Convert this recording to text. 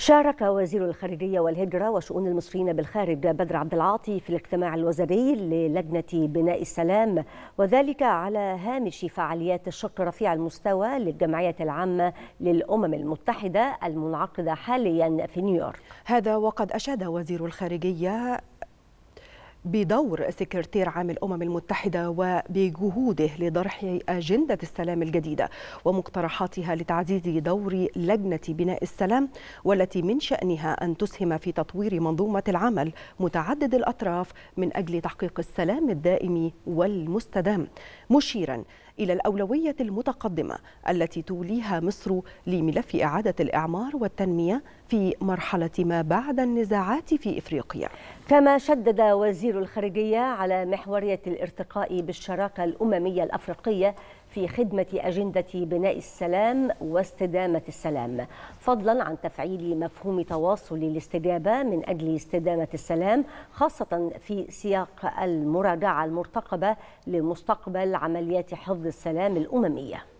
شارك وزير الخارجية والهجرة وشؤون المصريين بالخارج بدر عبد العاطي في الاجتماع الوزاري للجنة بناء السلام وذلك على هامش فعاليات الشق رفيع المستوى للجمعية العامة للأمم المتحدة المنعقدة حاليا في نيويورك هذا وقد أشاد وزير الخارجية بدور سكرتير عام الأمم المتحدة وبجهوده لطرح أجندة السلام الجديدة ومقترحاتها لتعزيز دور لجنة بناء السلام والتي من شأنها أن تسهم في تطوير منظومة العمل متعدد الأطراف من أجل تحقيق السلام الدائم والمستدام مشيرا إلى الأولوية المتقدمة التي توليها مصر لملف إعادة الإعمار والتنمية في مرحلة ما بعد النزاعات في إفريقيا كما شدد وزير وزير الخارجية على محورية الارتقاء بالشراكة الأممية الأفريقية في خدمة أجندة بناء السلام واستدامة السلام فضلا عن تفعيل مفهوم تواصل الاستجابة من أجل استدامة السلام خاصة في سياق المراجعة المرتقبة لمستقبل عمليات حفظ السلام الأممية